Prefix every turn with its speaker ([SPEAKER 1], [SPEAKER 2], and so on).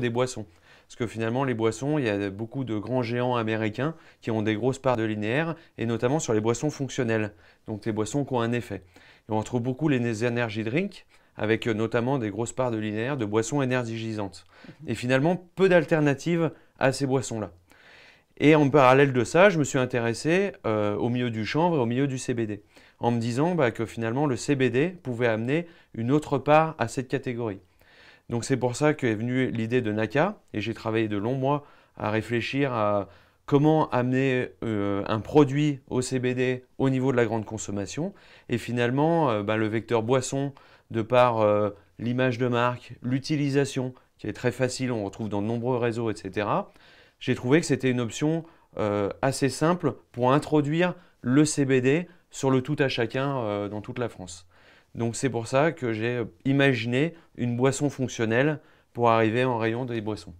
[SPEAKER 1] des boissons. Parce que finalement, les boissons, il y a beaucoup de grands géants américains qui ont des grosses parts de linéaire, et notamment sur les boissons fonctionnelles, donc les boissons qui ont un effet. on retrouve beaucoup les energy drinks, avec euh, notamment des grosses parts de linéaire de boissons énergisantes. Mhm. Et finalement, peu d'alternatives à ces boissons-là. Et en parallèle de ça, je me suis intéressé euh, au milieu du chanvre et au milieu du CBD, en me disant bah, que finalement, le CBD pouvait amener une autre part à cette catégorie. Donc c'est pour ça qu'est venue l'idée de Naka, et j'ai travaillé de longs mois à réfléchir à comment amener euh, un produit au CBD au niveau de la grande consommation. Et finalement, euh, bah, le vecteur boisson, de par euh, l'image de marque, l'utilisation, qui est très facile, on retrouve dans de nombreux réseaux, etc., j'ai trouvé que c'était une option assez simple pour introduire le CBD sur le tout à chacun euh, dans toute la France. Donc c'est pour ça que j'ai euh, imaginé une boisson fonctionnelle pour arriver en rayon des boissons.